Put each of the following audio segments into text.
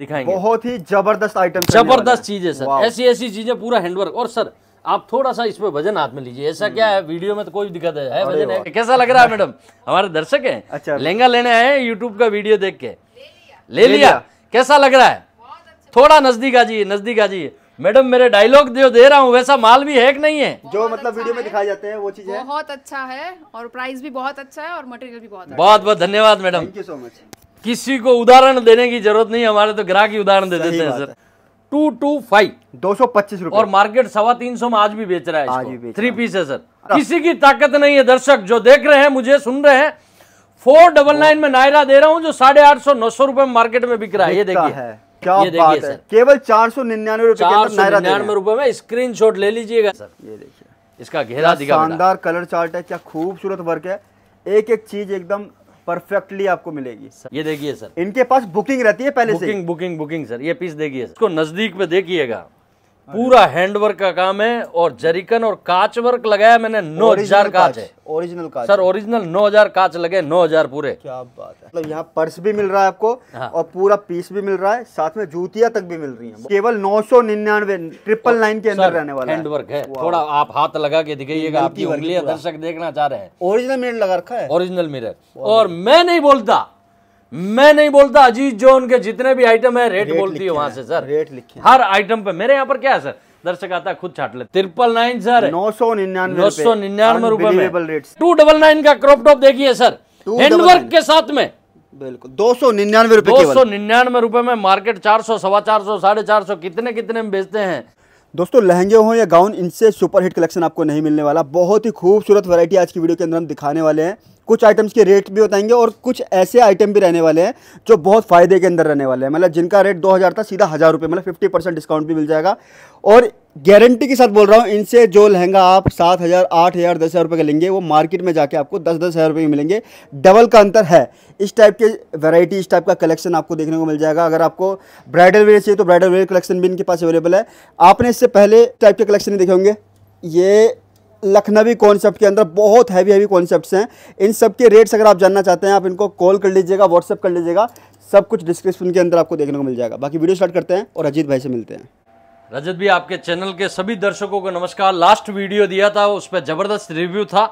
दिखाएंगे बहुत ही जबरदस्त आइटम जबरदस्त चीज है सर ऐसी ऐसी चीजें पूरा हैंडवर्क और सर आप थोड़ा सा इसमें वजन हाथ में लीजिए ऐसा क्या है वीडियो में तो कोई दिक्कत है, वजन है कैसा लग रहा है मैडम हमारे दर्शक है अच्छा लहंगा लेने आए हैं यूट्यूब का वीडियो देख के ले लिया, कैसा लग रहा है अच्छा। थोड़ा नजदीक आ जाइए नजदीक आ जाइए मैडम मेरे डायलॉग जो दे रहा हूँ वैसा माल भी है कि नहीं है जो मतलब अच्छा वीडियो में दिखाए जाते हैं वो चीज बहुत अच्छा है और प्राइस भी बहुत अच्छा है और मटेरियल भी बहुत अच्छा बहुत बहुत धन्यवाद madam thank you so much किसी को उदाहरण देने की जरूरत नहीं हमारे तो ग्राहक ही उदाहरण दे देते हैं सर टू टू फाइव दो सौ पच्चीस और मार्केट सवा तीन सौ में आज भी बेच रहा है आज भी थ्री पीस है सर हाँ। किसी की ताकत नहीं है दर्शक जो देख रहे हैं मुझे सुन रहे हैं फोर डबल नाइन में नायरा दे रहा हूँ जो साढ़े आठ सौ नौ सौ रुपए में मार्केट में बिक रहा है ये देखिए क्या ये बात है केवल चार सौ निन्यानवे चार सौ निन्यानवे रुपए में स्क्रीन शॉट ले लीजिएगा सर ये देखिए इसका घेरा शानदार कलर चार्ट है क्या खूबसूरत वर्क है एक एक चीज एकदम परफेक्टली आपको मिलेगी सर ये देखिए सर इनके पास बुकिंग रहती है पहले बुकिंग, से बुकिंग बुकिंग बुकिंग सर ये पीस देखिए इसको नजदीक में देखिएगा पूरा हैंडवर्क का काम है और जरिकन और कांच वर्क लगाया मैंने नौ हजार काच है ओरिजिनल का सर ओरिजिनल नौ हजार कांच लगे नौ हजार पूरे क्या बात है मतलब यहाँ पर्स भी मिल रहा है आपको हाँ। और पूरा पीस भी मिल रहा है साथ में जूतियां तक भी मिल रही है केवल नौ सौ निन्यानवे ट्रिपल नाइन के अंदर रहने वाला हैंडवर्क है थोड़ा आप हाथ लगा के दिखाइएगा आपकी उंगलियां दर्शक देखना चाह रहे हैं ओरिजिनल मिरर लगा रखा है ओरिजिनल मिरर और मैं नहीं बोलता मैं नहीं बोलता अजीत जो उनके जितने भी आइटम है रेट, रेट बोलती है वहां से सर रेट लिखी हर आइटम पे मेरे यहाँ पर क्या है सर दर्शक आता है खुद छाट ले ट्रिपल नाइन सर नौ सौ निन्यानवे नौ सौ निन्यानवे रूपए टू डबल नाइन का क्रॉप टॉप देखिए सर हैंडवर्क के साथ में बिल्कुल दो सौ निन्यानवे दो सौ निन्यानवे रूपए में मार्केट चार सौ सवा चार सौ साढ़े चार सौ कितने कितने में बेचते हैं दोस्तों लहंगे हों या गाउन इनसे सुपर हिट कलेक्शन आपको नहीं मिलने वाला बहुत ही खूबसूरत वैरायटी आज की वीडियो के अंदर हम दिखाने वाले हैं कुछ आइटम्स के रेट भी बताएंगे और कुछ ऐसे आइटम भी रहने वाले हैं जो बहुत फ़ायदे के अंदर रहने वाले हैं मतलब जिनका रेट 2000 था सीधा हज़ार रुपये मतलब 50 परसेंट डिस्काउंट भी मिल जाएगा और गारंटी के साथ बोल रहा हूँ इनसे जो लहंगा आप सात हज़ार आठ हज़ार दस हज़ार रुपये का लेंगे वो मार्केट में जाके आपको दस दस हज़ार रुपये में मिलेंगे डबल का अंतर है इस टाइप के वैरायटी इस टाइप का कलेक्शन आपको देखने को मिल जाएगा अगर आपको ब्राइडल वेयर चाहिए तो ब्राइडल वेयर कलेक्शन भी इनके पास अवेलेबल है आपने इससे पहले टाइप के कलेक्शन नहीं देखे होंगे ये लखनवी कॉन्सेप्ट के अंदर बहुत हैवी हैवी कॉन्सेप्ट हैं इन सब के रेट्स अगर आप जानना चाहते हैं आप इनको कॉल कर लीजिएगा व्हाट्सअप कर लीजिएगा सब कुछ डिस्क्रिप्शन के अंदर आपको देखने को मिल जाएगा बाकी वीडियो स्टार्ट करते हैं और अजीत भाई से मिलते हैं रजत भी आपके चैनल के सभी दर्शकों को नमस्कार लास्ट वीडियो दिया था उस पर ज़बरदस्त रिव्यू था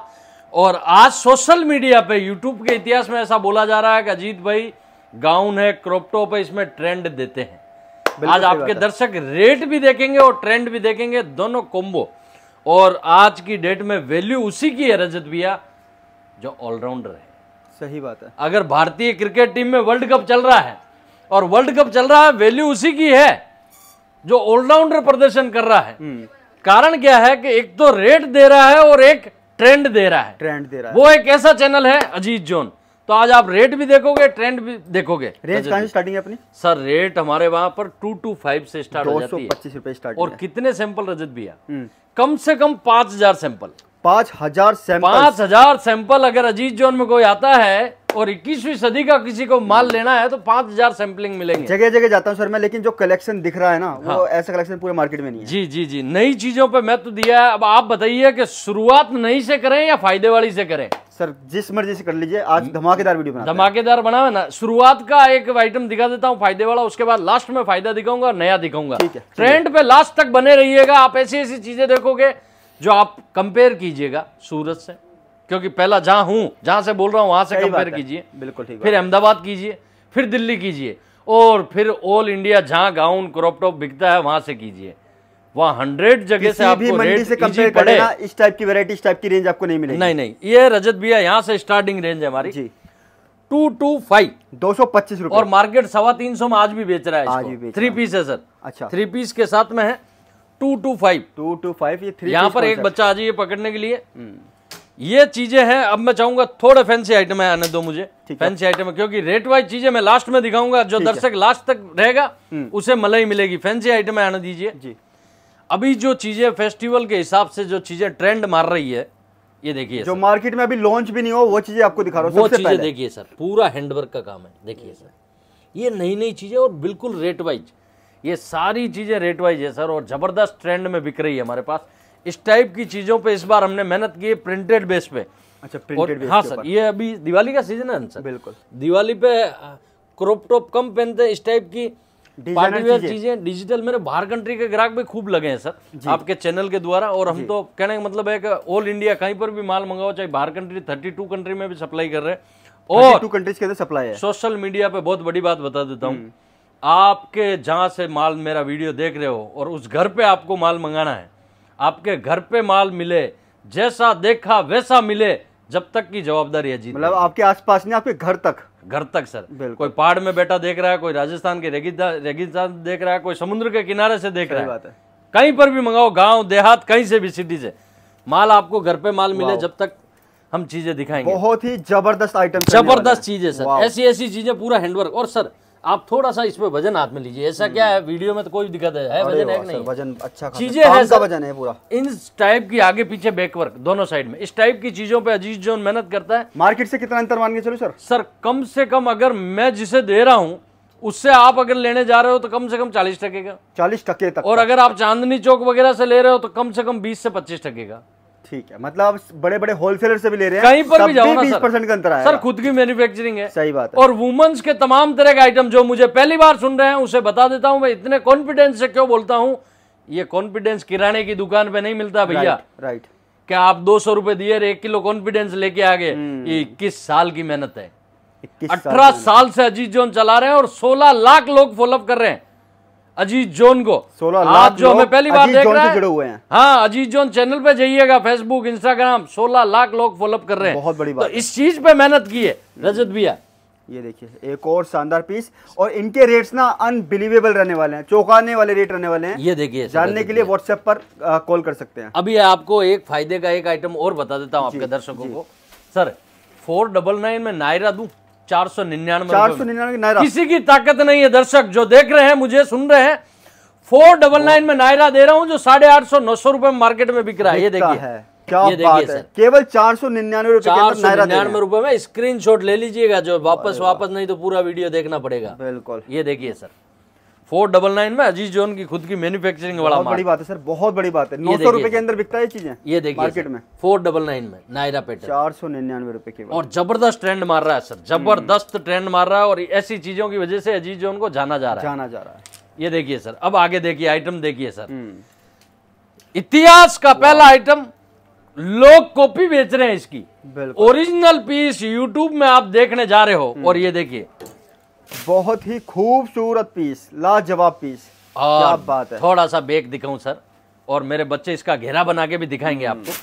और आज सोशल मीडिया पे यूट्यूब के इतिहास में ऐसा बोला जा रहा है कि अजीत भाई गाउन है क्रोप्टो है इसमें ट्रेंड देते हैं आज आपके दर्शक रेट भी देखेंगे और ट्रेंड भी देखेंगे दोनों कोम्बो और आज की डेट में वैल्यू उसी की है रजत भैया जो ऑलराउंडर है सही बात है अगर भारतीय क्रिकेट टीम में वर्ल्ड कप चल रहा है और वर्ल्ड कप चल रहा है वैल्यू उसी की है जो ऑलराउंडर प्रदर्शन कर रहा है हम्म। कारण क्या है कि एक तो रेट दे रहा है और एक ट्रेंड दे रहा है ट्रेंड दे रहा है वो एक ऐसा चैनल है अजीत जोन तो आज आप रेट भी देखोगे ट्रेंड भी देखोगे रेंज से स्टार्टिंग है अपनी सर रेट हमारे वहां पर टू टू फाइव से स्टार्ट हो जाती है पच्चीस रुपए स्टार्ट और कितने सैंपल रजत भैया हम्म। कम से कम पांच हजार सैंपल पांच हजार सैंपल पांच हजार सैंपल अगर अजीत जोन में कोई आता है और 21वीं सदी का किसी को माल लेना है तो 5000 सैंपलिंग मिलेंगे जगह जगह जाता हूँ सर मैं लेकिन जो कलेक्शन दिख रहा है ना हाँ। वो ऐसा कलेक्शन पूरे मार्केट में नहीं है जी जी जी नई चीजों पर मैं तो दिया है अब आप बताइए कि शुरुआत नई से करें या फायदे वाली से करें सर जिस मर्जी से कर लीजिए आज धमाकेदार वीडियो बना धमाकेदार बना है ना शुरुआत का एक आइटम दिखा देता हूँ फायदे वाला उसके बाद लास्ट में फायदा दिखाऊंगा और नया दिखाऊंगा ट्रेंड पे लास्ट तक बने रहिएगा आप ऐसी ऐसी चीजें देखोगे जो आप कंपेयर कीजिएगा सूरत से क्योंकि पहला जहां हूं जहां से बोल रहा हूँ वहां से कंपेयर कीजिए बिल्कुल ठीक फिर अहमदाबाद कीजिए फिर दिल्ली कीजिए और फिर ऑल इंडिया जहां गाउन क्रॉपटॉप बिकता है वहां से कीजिए वहाँ हंड्रेड जगह से आपको मंडी से कंपेयर पड़े इस टाइप की वैरायटी इस टाइप की रेंज आपको नहीं मिलेगी नहीं नहीं ये रजत भैया यहाँ से स्टार्टिंग रेंज है हमारी जी टू टू फाइव दो सौ पच्चीस और मार्केट सवा तीन सौ में आज भी बेच रहा है आज भी थ्री पीस है सर अच्छा थ्री पीस के साथ में है two two five two two five ये यहाँ पर एक बच्चा आ जाइए पकड़ने के लिए हम्म। ये चीजें हैं अब मैं चाहूंगा थोड़े फैंसी आइटम है आने दो मुझे फैंसी आइटम है क्योंकि रेट वाइज चीजें मैं लास्ट में दिखाऊंगा जो दर्शक लास्ट तक रहेगा हम्म। उसे मलाई मिलेगी फैंसी आइटम आने दीजिए जी अभी जो चीजें फेस्टिवल के हिसाब से जो चीजें ट्रेंड मार रही है ये देखिए जो मार्केट में अभी लॉन्च भी नहीं हो वो चीजें आपको दिखा रहा हूँ देखिए सर पूरा हैंडवर्क का काम है देखिए सर ये नई नई चीजें और बिल्कुल रेट वाइज ये सारी चीजें रेट वाइज है सर और जबरदस्त ट्रेंड में बिक रही है हमारे पास इस टाइप की चीज़ों पे इस बार हमने मेहनत की है प्रिंटेड बेस पे अच्छा प्रिंटेड बेस हाँ सर ये अभी दिवाली का सीजन है सर बिल्कुल दिवाली पे क्रॉप टॉप कम पहनते हैं इस टाइप की पार्टीवेयर चीजें डिजिटल मेरे बाहर कंट्री के ग्राहक भी खूब लगे हैं सर आपके चैनल के द्वारा और हम तो कहने का मतलब है कि ऑल इंडिया कहीं पर भी माल मंगाओ चाहे बाहर कंट्री थर्टी टू कंट्री में भी सप्लाई कर रहे हैं और टू कंट्रीज के सप्लाई है सोशल मीडिया पे बहुत बड़ी बात बता देता हूँ हम्म। आपके जहाँ से माल मेरा वीडियो देख रहे हो और उस घर पे आपको माल मंगाना है आपके घर पे माल मिले जैसा देखा वैसा मिले जब तक की जवाबदारी है जी मतलब आपके आसपास नहीं आपके घर तक घर तक सर कोई पहाड़ में बैठा देख रहा है कोई राजस्थान के रेगिस्तान देख रहा है कोई समुद्र के किनारे से देख रहा है है कहीं पर भी मंगाओ गांव देहात कहीं से भी सिटी से माल आपको घर पे माल मिले जब तक हम चीजें दिखाएंगे बहुत ही जबरदस्त आइटम जबरदस्त चीजें सर ऐसी ऐसी चीजें पूरा हैंडवर्क और सर आप थोड़ा सा इसमें वजन हाथ में लीजिए ऐसा क्या है वीडियो में तो कोई दिक्कत है, वजन है नहीं वजन अच्छा चीजें है वजन है पूरा इन टाइप की आगे पीछे बैकवर्क दोनों साइड में इस टाइप की चीजों पे अजीज जोन मेहनत करता है मार्केट से कितना अंतर मान के चलो सर सर कम से कम अगर मैं जिसे दे रहा हूँ उससे आप अगर लेने जा रहे हो तो कम से कम चालीस टके का चालीस टके तक और अगर आप चांदनी चौक वगैरह से ले रहे हो तो कम से कम बीस से पच्चीस टके का ठीक है मतलब आप बड़े बड़े होलसेलर से भी ले रहे हैं कहीं पर भी जाओ बीस परसेंट का अंतर आया सर खुद की मैन्युफैक्चरिंग है सही बात है और वुमेन्स के तमाम तरह के आइटम जो मुझे पहली बार सुन रहे हैं उसे बता देता हूं मैं इतने कॉन्फिडेंस से क्यों बोलता हूं ये कॉन्फिडेंस किराने की दुकान पे नहीं मिलता भैया राइट क्या आप दो सौ रुपए दिए एक किलो कॉन्फिडेंस लेके आ गए हम्म। ये इक्कीस साल की मेहनत है अठारह साल से अजीत जोन चला रहे हैं और सोलह लाख लोग फॉलोअप कर रहे हैं अजीत जोन को सोलह लाख जो हमें पहली बार देख रहे हैं जुड़े हुए हैं हाँ अजीत जोन चैनल पे जाइएगा फेसबुक इंस्टाग्राम सोलह लाख लोग फॉलोअप कर रहे हैं बहुत बड़ी बात तो इस चीज पे मेहनत की है रजत भैया ये देखिए एक और शानदार पीस और इनके रेट्स ना अनबिलीवेबल रहने वाले हैं चौंकाने वाले रेट रहने वाले हैं ये देखिए जानने के लिए व्हाट्सएप पर कॉल कर सकते हैं अभी आपको एक फायदे का एक आइटम और बता देता हूँ आपके दर्शकों को सर फोर डबल नाइन में नायरा दू चार सौ निन्यानवे चार सौ निन्यानवे नायरा किसी की ताकत नहीं है दर्शक जो देख रहे हैं मुझे सुन रहे हैं फोर डबल नाइन में नायरा दे रहा हूँ जो साढ़े आठ सौ नौ सौ रुपए मार्केट में बिक रहा है ये देखिए क्या ये बात है केवल चार सौ निन्यानवे रुपए चार सौ निन्यानवे रुपए में स्क्रीन शॉट ले लीजिएगा जो वापस वापस नहीं तो पूरा वीडियो देखना पड़ेगा बिल्कुल ये देखिए सर फोर डबल नाइन में अजीज जोन की खुद की मैन्युफैक्चरिंग वाला बड़ी बात है सर बहुत बड़ी बात है नौ सौ रुपए के अंदर बिकता है चीजें ये देखिए मार्केट में फोर डबल नाइन में नायरा पेट चार सौ निन्यानवे रुपए के और जबरदस्त ट्रेंड मार रहा है सर हम्म। जबरदस्त ट्रेंड मार रहा है और ऐसी चीजों की वजह से अजीज जोन को जाना जा रहा है जाना जा रहा है ये देखिए सर अब आगे देखिए आइटम देखिए सर हम्म। इतिहास का पहला आइटम लोग कॉपी बेच रहे हैं इसकी ओरिजिनल पीस यूट्यूब में आप देखने जा रहे हो हम्म। और ये देखिए बहुत ही खूबसूरत पीस लाजवाब पीस आप बात है थोड़ा सा बेक दिखाऊं सर और मेरे बच्चे इसका घेरा बना के भी दिखाएंगे हम्म। आपको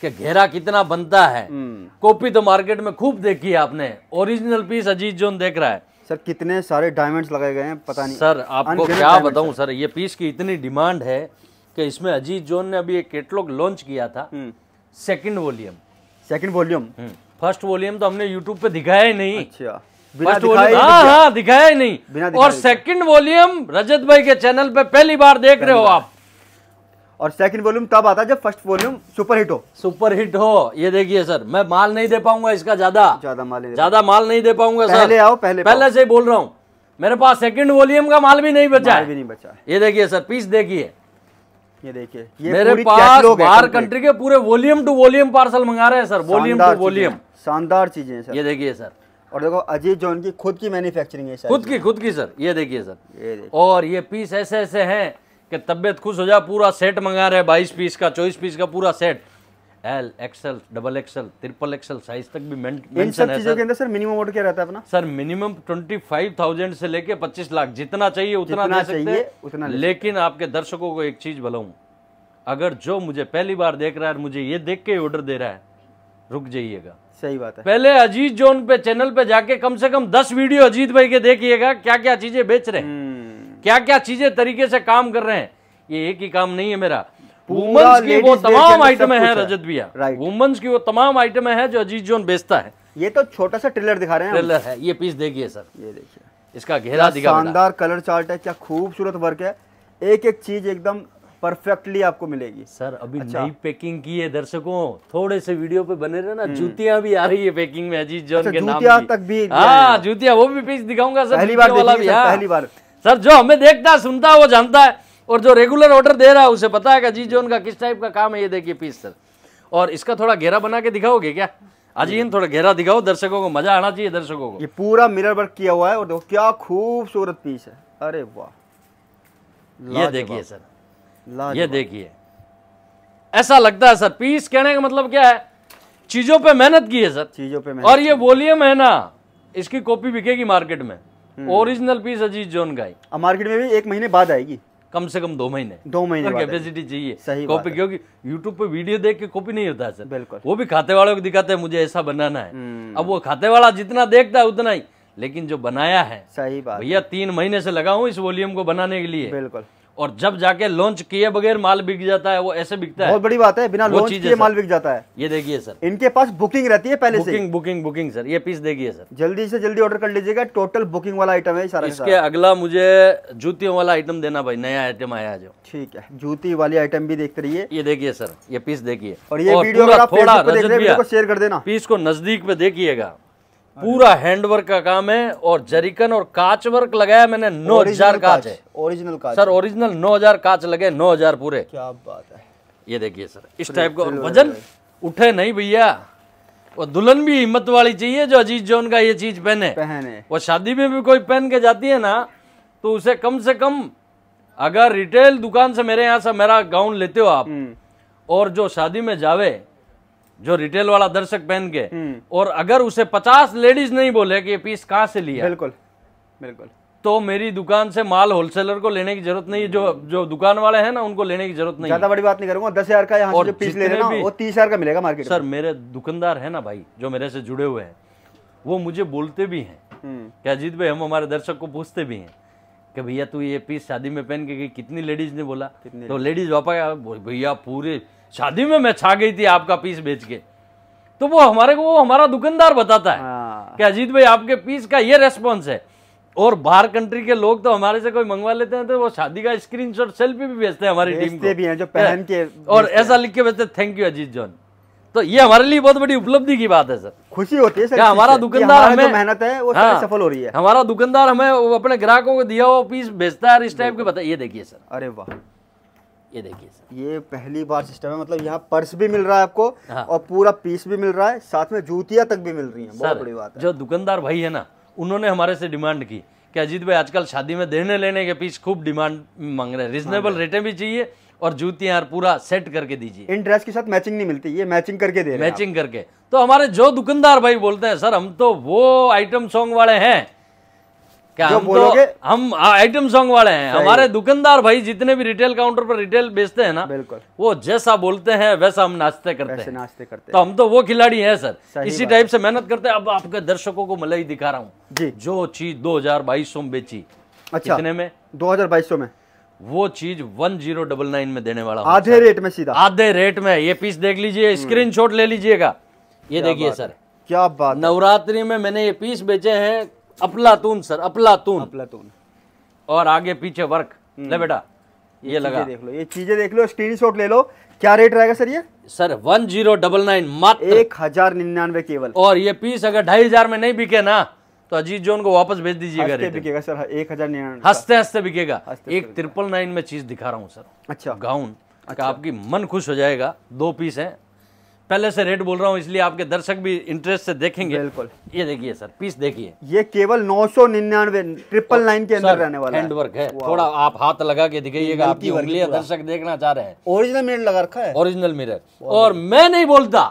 कि घेरा कितना बनता है हम्म। कॉपी तो मार्केट में खूब देखी है आपने ओरिजिनल पीस अजीत जोन देख रहा है सर कितने सारे डायमंड्स लगाए गए हैं पता नहीं सर आपको क्या बताऊं सर ये पीस की इतनी डिमांड है कि इसमें अजीत जोन ने अभी एक कैटलॉग लॉन्च किया था second volume second volume first volume तो हमने यूट्यूब पे दिखाया ही नहीं अच्छा फर्स्ट वॉल्यूम हाँ हाँ दिखाया ही नहीं और सेकंड वॉल्यूम रजत भाई के चैनल पे पहली बार देख रहे हो आप और सेकंड वॉल्यूम तब आता है जब फर्स्ट वॉल्यूम सुपर हिट हो सुपर हिट हो ये देखिए सर मैं माल नहीं दे पाऊंगा इसका ज्यादा ज्यादा माल ज्यादा माल नहीं दे पाऊंगा सर पहले आओ पहले पहले से ही बोल रहा हूँ मेरे पास सेकंड वॉल्यूम का माल भी नहीं बचा भी नहीं बचा ये देखिए सर पीस देखिए ये देखिए मेरे पास बाहर कंट्री के पूरे वॉल्यूम टू वॉल्यूम पार्सल मंगा रहे हैं सर वॉल्यूम टू वॉल्यूम शानदार चीजें ये देखिए सर और देखो अजीत जॉन की खुद की मैन्युफैक्चरिंग है खुद की खुद की सर ये देखिए सर ये और ये पीस ऐसे ऐसे हैं कि तबियत खुश हो जाए पूरा सेट मंगा रहे हैं बाईस पीस का चौबीस पीस का पूरा set L XL double XL triple XL size तक भी सब के अंदर सर मिनिमम ऑर्डर क्या रहता है अपना सर मिनिमम थाउजेंड से लेके पच्चीस लाख जितना चाहिए उतना जितना दे सकते हैं उतना लेकिन आपके दर्शकों को एक चीज बताऊं अगर जो मुझे पहली बार देख रहा है मुझे ये देख के ऑर्डर दे रहा है रुक जाइएगा सही बात है पहले अजीत जोन पे चैनल पे जाके कम से कम दस वीडियो अजीत भाई के देखिएगा क्या क्या चीजें बेच रहे हैं हम्म। क्या क्या चीजें तरीके से काम कर रहे हैं ये एक ही काम नहीं है मेरा वुमेन्स की वो तमाम आइटम हैं रजत भैया वुमेन्स की वो तमाम आइटम हैं जो अजीत जोन बेचता है ये तो छोटा सा ट्रेलर दिखा रहे हैं ट्रेलर है ये पीस देखिए सर ये देखिए इसका घेरा दिखा शानदार कलर चार्ट है क्या खूबसूरत वर्क है एक एक चीज एकदम परफेक्टली आपको मिलेगी सर अभी अच्छा। नई पैकिंग की है दर्शकों थोड़े से वीडियो पे बने रहे ना हम्म। जूतियां भी आ रही है पैकिंग में अजीत जॉन अच्छा, के नाम तक भी हाँ जूतियां वो भी पीस दिखाऊंगा सर पहली बार वाला भी हाँ। पहली बार सर जो हमें देखता है सुनता है वो जानता है और जो रेगुलर ऑर्डर दे रहा है उसे पता है अजीत जोन का किस टाइप का काम है ये देखिए पीस सर और इसका थोड़ा घेरा बना के दिखाओगे क्या अजी इन थोड़ा घेरा दिखाओ दर्शकों को मजा आना चाहिए दर्शकों को ये पूरा मिरर वर्क किया हुआ है और देखो क्या खूबसूरत पीस है अरे वाह ये देखिए सर ये देखिए ऐसा लगता है सर पीस कहने का मतलब क्या है चीजों पे मेहनत की है सर चीजों पे और ये वॉल्यूम है ना इसकी कॉपी बिकेगी मार्केट में हम्म। ओरिजिनल पीस अजीज जोन का ही मार्केट में भी एक महीने बाद आएगी कम से कम दो महीने दो महीने कैपेसिटी चाहिए सही कॉपी क्योंकि यूट्यूब पे वीडियो देख के कॉपी नहीं होता है सर बिल्कुल वो भी खाते वालों को दिखाते हैं मुझे ऐसा बनाना है हम्म। अब वो खाते वाला जितना देखता है उतना ही लेकिन जो बनाया है सही बात भैया तीन महीने से लगा हूँ इस वॉल्यूम को बनाने के लिए बिल्कुल और जब जाके लॉन्च किए बगैर माल बिक जाता है वो ऐसे बिकता है बहुत बड़ी बात है बिना लॉन्च किए माल बिक जाता है ये देखिए सर इनके पास बुकिंग रहती है पहले बुकिंग, से बुकिंग बुकिंग बुकिंग सर ये पीस देखिए सर जल्दी से जल्दी ऑर्डर कर लीजिएगा टोटल बुकिंग वाला आइटम है सारा इसके सारा। अगला मुझे जूतियों वाला आइटम देना भाई नया आइटम आया जो ठीक है जूती वाली आइटम भी देखते रहिए ये देखिए सर ये पीस देखिए और ये वीडियो शेयर कर देना पीस को नजदीक में देखिएगा पूरा हैंडवर्क का काम है और जरिकन और कांच वर्क लगाया मैंने नौ हजार कांच है ओरिजिनल कांच सर ओरिजिनल नौ हजार कांच लगे नौ हजार पूरे क्या बात है ये देखिए सर इस टाइप का वजन उठे नहीं भैया और दुल्हन भी हिम्मत वाली चाहिए जो अजीज जोन का ये चीज पहने पहने वो शादी में भी कोई पहन के जाती है ना तो उसे कम से कम अगर रिटेल दुकान से मेरे यहाँ से मेरा गाउन लेते हो आप हम्म। और जो शादी में जावे जो रिटेल वाला दर्शक पहन के हम्म। और अगर उसे पचास लेडीज नहीं बोले कि ये पीस कहाँ से लिया बिल्कुल बिल्कुल तो मेरी दुकान से माल होलसेलर को लेने की जरूरत नहीं है जो जो दुकान वाले हैं ना उनको लेने की जरूरत नहीं ज्यादा बड़ी बात नहीं करूंगा दस हजार का यहाँ जो पीस ले रहे हैं वो तीस हजार का मिलेगा मार्केट सर मेरे दुकानदार है ना भाई जो मेरे से जुड़े हुए हैं वो मुझे बोलते भी हैं हम्म। क्या अजीत भाई हम हमारे दर्शक को पूछते भी हैं कि भैया तू ये पीस शादी में पहन के गई कितनी लेडीज ने बोला तो लेडीज वापस भैया पूरे शादी में मैं छा गई थी आपका पीस बेच के तो वो हमारे को वो हमारा दुकानदार बताता है हाँ। कि अजीत भाई आपके पीस का ये रेस्पॉन्स है और बाहर कंट्री के लोग तो हमारे से कोई मंगवा लेते हैं तो वो शादी का स्क्रीनशॉट सेल्फी भी भेजते हैं हमारी टीम को भी हैं जो पहन के और ऐसा लिख के भेजते थैंक यू अजीत जॉन तो ये हमारे लिए बहुत बड़ी उपलब्धि की बात है सर खुशी होती है सर हमारा दुकानदार हमें मेहनत है वो हाँ, सफल हो रही है हमारा दुकानदार हमें अपने ग्राहकों को दिया हुआ पीस भेजता है इस टाइप के बताइए देखिए सर अरे वाह ये देखिए सर ये पहली बार सिस्टम है मतलब यहाँ पर्स भी मिल रहा है आपको हाँ। और पूरा पीस भी मिल रहा है साथ में जूतियाँ तक भी मिल रही हैं बहुत बड़ी बात है जो दुकानदार भाई है ना उन्होंने हमारे से डिमांड की कि अजीत भाई आजकल शादी में देने लेने के पीस खूब डिमांड मांग रहे हैं रिजनेबल हाँ रेटें भी चाहिए और जूतियां पूरा सेट करके दीजिए इन ड्रेस के साथ मैचिंग नहीं मिलती ये मैचिंग करके दे मैचिंग करके तो हमारे जो दुकानदार भाई बोलते हैं सर हम तो वो आइटम सॉन्ग वाले हैं क्या जो हम तो, हम आइटम सॉन्ग वाले हैं हमारे दुकानदार भाई जितने भी रिटेल काउंटर पर रिटेल बेचते हैं ना बिल्कुल वो जैसा बोलते हैं वैसा हम नाश्ते करते हैं नाचते करते तो हम तो वो खिलाड़ी हैं सर इसी टाइप से मेहनत करते हैं अब आपके दर्शकों को मलाई दिखा रहा हूँ जो चीज दो में बेची अच्छा कितने में दो में वो चीज वन जीरो डबल नाइन में देने वाला आधे रेट में सीधा आधे रेट में ये पीस देख लीजिए स्क्रीनशॉट हम्म। ले लीजिएगा ये देखिए सर क्या बात नवरात्रि में मैंने ये पीस बेचे हैं अपलातून सर अपलातून अपलातून और आगे पीछे वर्क हम्म। ले बेटा ये, ये लगा देख लो ये चीजें देख लो स्क्रीनशॉट ले लो क्या रेट रहेगा सर ये sir one zero double nine मात्र एक हजार निन्यानवे केवल और ये पीस अगर ढाई हजार में नहीं बिके ना तो अजीत जोन को वापस भेज दीजिएगा बिकेगा सर एक हजार निन्यानवे हंसते हंसते बिकेगा एक ट्रिपल नाइन में चीज दिखा रहा हूँ सर अच्छा गाउन अच्छा। आपकी मन खुश हो जाएगा दो पीस है पहले से रेट बोल रहा हूँ इसलिए आपके दर्शक भी इंटरेस्ट से देखेंगे बिल्कुल ये देखिए सर पीस देखिए ये केवल नौ सौ निन्यानवे ट्रिपल नाइन के अंदर रहने वाला हैंड वर्क है, है। थोड़ा आप हाथ लगा के दिखाइएगा आपकी उंगलियां दर्शक देखना चाह रहे हैं ओरिजिनल मिरर लगा रखा है ओरिजिनल मिरर और मैं नहीं बोलता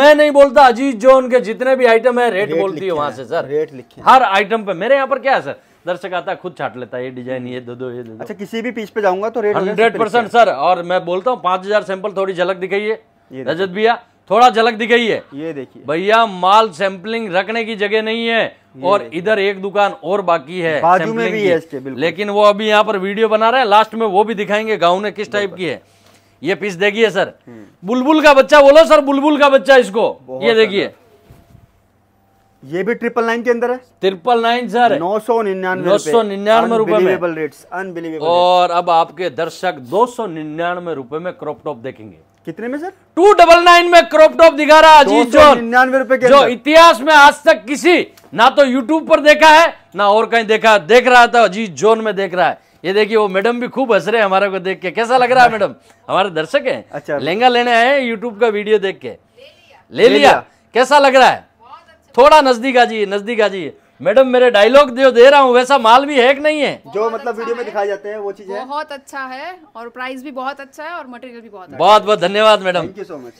मैं नहीं बोलता अजीत जो उनके जितने भी आइटम है रेट बोलती है वहां से सर रेट लिखे हर आइटम पे मेरे यहाँ पर क्या है सर दर्शक आता है खुद छाट लेता है ये डिजाइन ये दो दो ये दो अच्छा किसी भी पीस पे जाऊंगा तो रेट हंड्रेड परसेंट सर और मैं बोलता हूँ पांच हजार सैंपल थोड़ी झलक दिखाइए रजत भैया थोड़ा झलक दिख गई है ये देखिए भैया माल सैंपलिंग रखने की जगह नहीं है और इधर एक दुकान और बाकी है बाजू में भी है इसके लेकिन वो अभी यहाँ पर वीडियो बना रहे हैं लास्ट में वो भी दिखाएंगे गाँव ने किस टाइप की है ये पीस देखिए सर हम्म। बुलबुल का बच्चा बोलो सर बुलबुल का बच्चा इसको ये देखिए ये भी ट्रिपल नाइन के अंदर है ट्रिपल नाइन सर नौ सौ निन्यानवे नौ सौ निन्यानवे रूपए में और अब आपके दर्शक दो सौ निन्यानवे रूपए में क्रॉप टॉप देखेंगे कितने में सर टू डबल नाइन में क्रॉप टॉप दिखा रहा अजीत जो निन्यानवे रुपए के जो इतिहास में आज तक किसी ना तो यूट्यूब पर देखा है ना और कहीं देखा देख रहा था अजीत जोन में देख रहा है ये देखिए वो मैडम भी खूब हंस रहे हैं हमारे को देख के कैसा लग रहा है मैडम हमारे दर्शक हैं अच्छा लहंगा लेने आए हैं यूट्यूब का वीडियो देख के ले लिया, ले लिया। कैसा लग रहा है अच्छा। थोड़ा नजदीक आ जाइए नजदीक आ जाइए मैडम मेरे डायलॉग जो दे रहा हूँ वैसा माल भी है कि नहीं है जो मतलब वीडियो अच्छा में दिखाए जाते हैं वो चीज है बहुत अच्छा है और प्राइस भी बहुत अच्छा है और मटेरियल भी बहुत अच्छा बहुत बहुत धन्यवाद madam thank you so much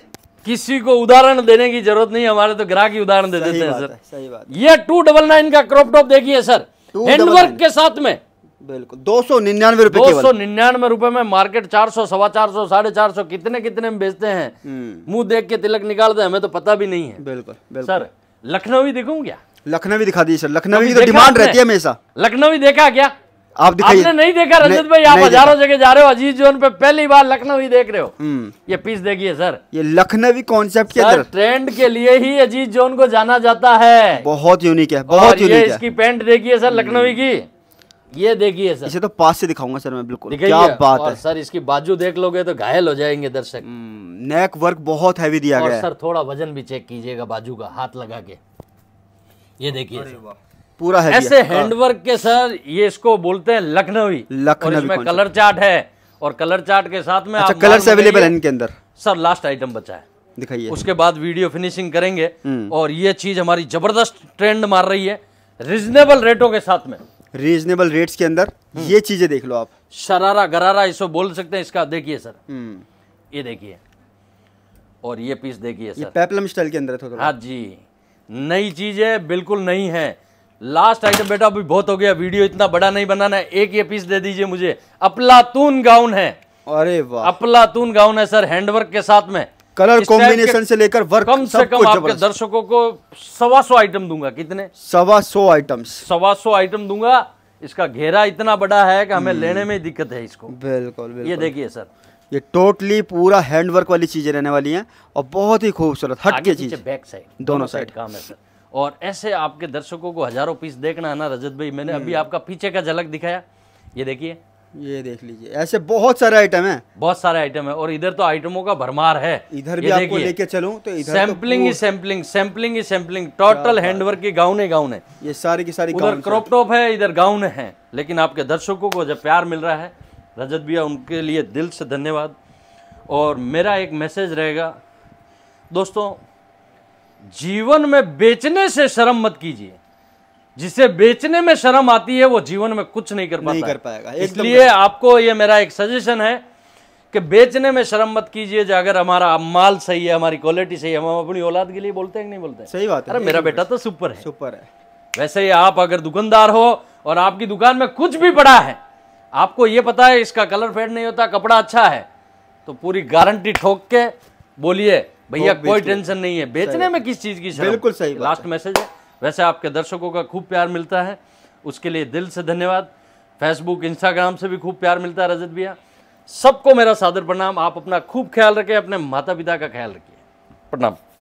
किसी को उदाहरण देने की जरूरत नहीं हमारे तो ग्राहक ही उदाहरण दे देते हैं सर सही बात ये टू डबल नाइन का क्रॉप टॉप देखिए सर हैंडवर्क के साथ में बिल्कुल दो सौ निन्यानवे रूपए दो सौ निन्यानवे रूपए में मार्केट चार सौ सवा चार सौ साढ़े चार सौ कितने कितने में बेचते हैं हम्म। मुंह देख के तिलक निकालते हैं हमें तो पता भी नहीं है बिल्कुल सर लखनवी दिखूं क्या लखनवी दिखा दी सर लखनवी की तो डिमांड रहती है हमेशा लखनवी देखा क्या आप आपने नहीं देखा रंजित भाई आप हजारों जगह जा रहे हो अजीज जोन पे पहली बार लखनवी देख रहे हो हम्म। ये पीस देखिए सर ये लखनवी कॉन्सेप्ट के अंदर ट्रेंड के लिए ही अजीज जोन को जाना जाता है बहुत यूनिक है बहुत यूनिक है इसकी पेंट देखिए सर लखनवी हम्म। की ये देखिए सर इसे तो पास से दिखाऊंगा सर मैं बिल्कुल क्या बात है सर इसकी बाजू देख लोगे तो घायल हो जाएंगे दर्शक नेक हम्म, वर्क बहुत हैवी दिया गया है सर थोड़ा वजन भी चेक कीजिएगा बाजू का हाथ लगा के ये देखिए पूरा है ऐसे हैंडवर्क के सर ये इसको बोलते हैं लखनवी लखनऊ में कलर चार्ट है और कलर चार्ट के साथ में अच्छा, कलर अवेलेबल है इनके अंदर सर लास्ट आइटम बचा है दिखाइए उसके बाद वीडियो फिनिशिंग करेंगे हम्म। और ये चीज हमारी जबरदस्त ट्रेंड मार रही है रीजनेबल रेटों के साथ में रीजनेबल रेट्स के अंदर हम्म। ये चीजें देख लो आप शरारा गरारा इसको बोल सकते हैं इसका देखिए सर हम्म। ये देखिए और ये पीस देखिए सर पेपलम स्टाइल के अंदर थोड़ा हाँ जी नई चीज़ है बिल्कुल नहीं है लास्ट आइटम बेटा अभी बहुत हो गया वीडियो इतना बड़ा नहीं बनाना है एक ये पीस दे दीजिए मुझे अपलातून गाउन है अरे वाह अपलातून गाउन है सर हैंडवर्क के साथ में कलर कॉम्बिनेशन से लेकर वर्क कम से कम आपके दर्शकों को सवा सौ आइटम दूंगा कितने सवा सौ आइटम सवा सौ आइटम दूंगा इसका घेरा इतना बड़ा है कि हमें हम्म। लेने में दिक्कत है इसको बिल्कुल, बिल्कुल। ये देखिए सर ये टोटली पूरा हैंडवर्क वाली चीज़ें रहने वाली हैं और बहुत ही खूबसूरत हट के चीज़ बैक साइड दोनों साइड काम है सर और ऐसे आपके दर्शकों को हजारों पीस देखना है ना रजत भाई मैंने अभी आपका पीछे का झलक दिखाया ये देखिए ये देख लीजिए ऐसे बहुत सारे आइटम है बहुत सारे आइटम है और इधर तो आइटमों का भरमार है इधर भी आपको लेके चलूं तो इधर सैम्पलिंग तो ही सैम्पलिंग सैम्पलिंग ही सैम्पलिंग टोटल हैंडवर्क की गाउन है गाउन है ये सारी की सारी उधर क्रॉप टॉप है इधर गाउन है लेकिन आपके दर्शकों को जब प्यार मिल रहा है रजत भैया उनके लिए दिल से धन्यवाद और मेरा एक मैसेज रहेगा दोस्तों जीवन में बेचने से शर्म मत कीजिए जिसे बेचने में शर्म आती है वो जीवन में कुछ नहीं कर पाता नहीं कर पाएगा इसलिए आपको ये मेरा एक सजेशन है कि बेचने में शर्म मत कीजिए जो अगर हमारा माल सही है हमारी क्वालिटी सही है हम अपनी औलाद के लिए बोलते हैं कि नहीं बोलते सही बात है अरे मेरा बेटा तो सुपर है सुपर है वैसे ही आप अगर दुकानदार हो और आपकी दुकान में कुछ भी पड़ा है आपको ये पता है इसका कलर फेड नहीं होता कपड़ा अच्छा है तो पूरी गारंटी ठोक के बोलिए भैया कोई टेंशन नहीं है बेचने में किस चीज़ की बिल्कुल सही लास्ट मैसेज है वैसे आपके दर्शकों का खूब प्यार मिलता है उसके लिए दिल से धन्यवाद फेसबुक इंस्टाग्राम से भी खूब प्यार मिलता है रजत भैया सबको मेरा सादर प्रणाम आप अपना खूब ख्याल रखें अपने माता पिता का ख्याल रखिए प्रणाम